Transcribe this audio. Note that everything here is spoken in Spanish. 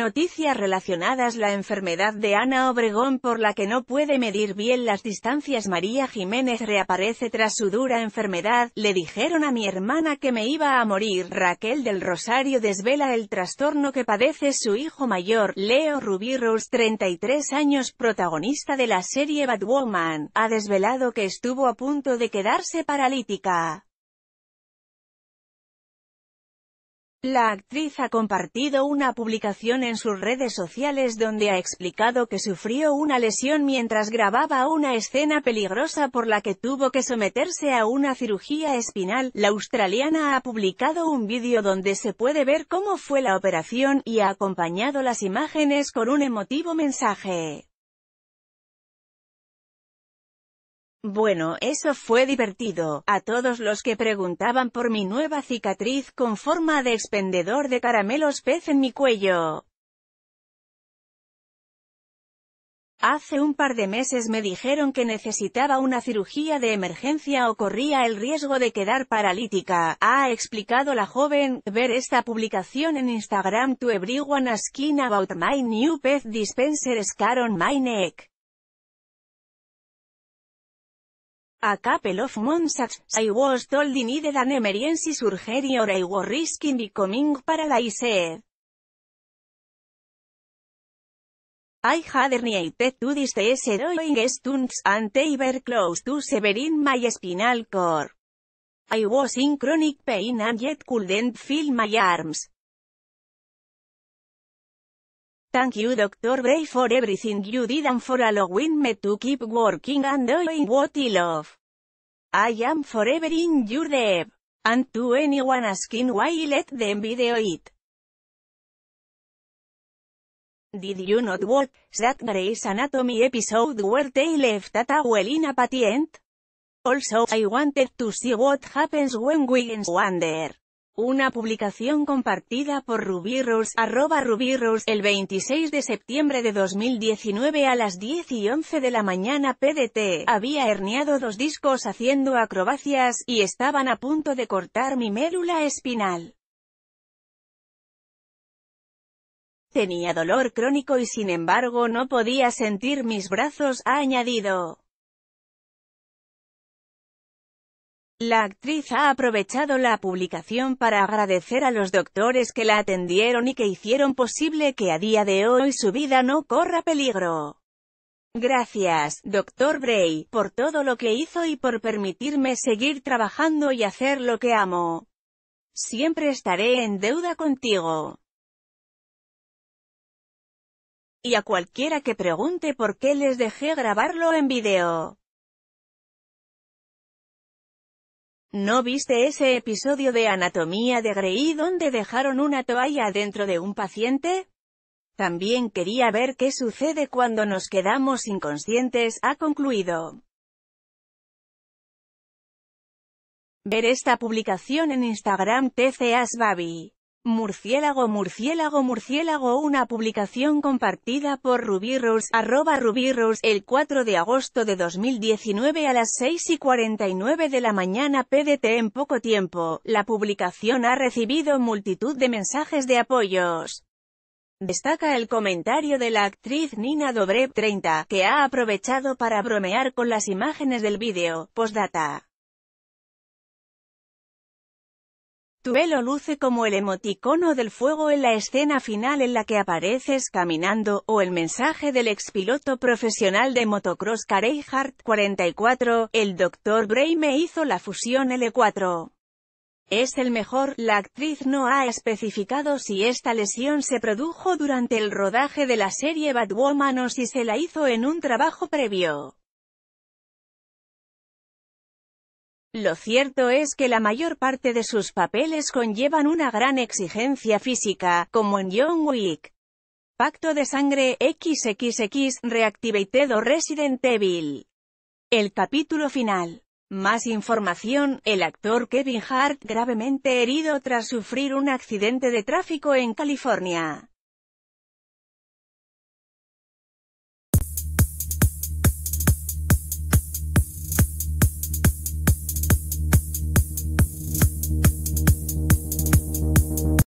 Noticias relacionadas La enfermedad de Ana Obregón por la que no puede medir bien las distancias María Jiménez reaparece tras su dura enfermedad, le dijeron a mi hermana que me iba a morir, Raquel del Rosario desvela el trastorno que padece su hijo mayor, Leo Rubirrus, 33 años, protagonista de la serie Batwoman, ha desvelado que estuvo a punto de quedarse paralítica. La actriz ha compartido una publicación en sus redes sociales donde ha explicado que sufrió una lesión mientras grababa una escena peligrosa por la que tuvo que someterse a una cirugía espinal. La australiana ha publicado un vídeo donde se puede ver cómo fue la operación y ha acompañado las imágenes con un emotivo mensaje. Bueno, eso fue divertido. A todos los que preguntaban por mi nueva cicatriz con forma de expendedor de caramelos pez en mi cuello. Hace un par de meses me dijeron que necesitaba una cirugía de emergencia o corría el riesgo de quedar paralítica, ha explicado la joven. Ver esta publicación en Instagram to everyone asking about my new pez dispenser scar on my neck. A couple of months I was told I needed an emergency surgery or I was risking becoming paralyzed. I had herniated to this steroid stunts and they were close to severing my spinal cord. I was in chronic pain and yet couldn't feel my arms. Thank you Dr. Bray for everything you did and for allowing me to keep working and doing what I love. I am forever in your debt. And to anyone asking why let them video it. Did you not watch that Grey's Anatomy episode where they left a well in a patient? Also I wanted to see what happens when we wander. Una publicación compartida por Ruby arroba el 26 de septiembre de 2019 a las 10 y 11 de la mañana PDT, había herniado dos discos haciendo acrobacias, y estaban a punto de cortar mi médula espinal. Tenía dolor crónico y sin embargo no podía sentir mis brazos, ha añadido. La actriz ha aprovechado la publicación para agradecer a los doctores que la atendieron y que hicieron posible que a día de hoy su vida no corra peligro. Gracias, doctor Bray, por todo lo que hizo y por permitirme seguir trabajando y hacer lo que amo. Siempre estaré en deuda contigo. Y a cualquiera que pregunte por qué les dejé grabarlo en video. ¿No viste ese episodio de Anatomía de Grey donde dejaron una toalla dentro de un paciente? También quería ver qué sucede cuando nos quedamos inconscientes, ha concluido. Ver esta publicación en Instagram TCASBabi. Murciélago Murciélago Murciélago Una publicación compartida por Rubiros arroba el 4 de agosto de 2019 a las 6 y 49 de la mañana PDT en poco tiempo. La publicación ha recibido multitud de mensajes de apoyos. Destaca el comentario de la actriz Nina Dobrev, 30, que ha aprovechado para bromear con las imágenes del vídeo, postdata. Tuelo luce como el emoticono del fuego en la escena final en la que apareces caminando, o el mensaje del expiloto profesional de motocross Carey Hart 44, el Dr. Bray me hizo la fusión L4. Es el mejor, la actriz no ha especificado si esta lesión se produjo durante el rodaje de la serie Batwoman o si se la hizo en un trabajo previo. Lo cierto es que la mayor parte de sus papeles conllevan una gran exigencia física, como en John Wick, Pacto de Sangre, XXX, Reactivated o Resident Evil. El capítulo final. Más información, el actor Kevin Hart, gravemente herido tras sufrir un accidente de tráfico en California.